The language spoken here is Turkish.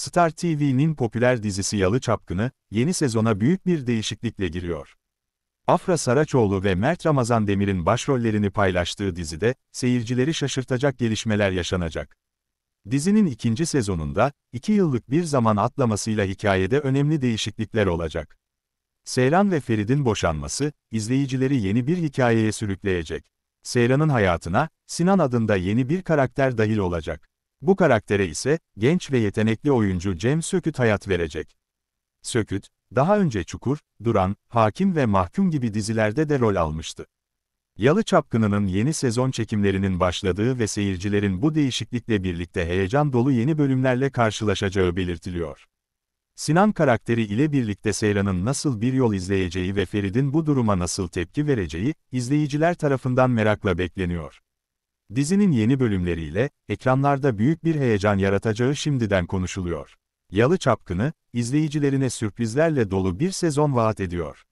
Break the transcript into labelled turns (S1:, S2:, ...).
S1: Star TV'nin popüler dizisi Yalı Çapkını, yeni sezona büyük bir değişiklikle giriyor. Afra Saraçoğlu ve Mert Ramazan Demir'in başrollerini paylaştığı dizide, seyircileri şaşırtacak gelişmeler yaşanacak. Dizinin ikinci sezonunda, iki yıllık bir zaman atlamasıyla hikayede önemli değişiklikler olacak. Seyran ve Ferid'in boşanması, izleyicileri yeni bir hikayeye sürükleyecek. Seyran'ın hayatına, Sinan adında yeni bir karakter dahil olacak. Bu karaktere ise, genç ve yetenekli oyuncu Cem Söküt hayat verecek. Söküt, daha önce Çukur, Duran, Hakim ve Mahkum gibi dizilerde de rol almıştı. Yalı Çapkını'nın yeni sezon çekimlerinin başladığı ve seyircilerin bu değişiklikle birlikte heyecan dolu yeni bölümlerle karşılaşacağı belirtiliyor. Sinan karakteri ile birlikte Seyran'ın nasıl bir yol izleyeceği ve Ferid'in bu duruma nasıl tepki vereceği, izleyiciler tarafından merakla bekleniyor. Dizinin yeni bölümleriyle, ekranlarda büyük bir heyecan yaratacağı şimdiden konuşuluyor. Yalı Çapkını, izleyicilerine sürprizlerle dolu bir sezon vaat ediyor.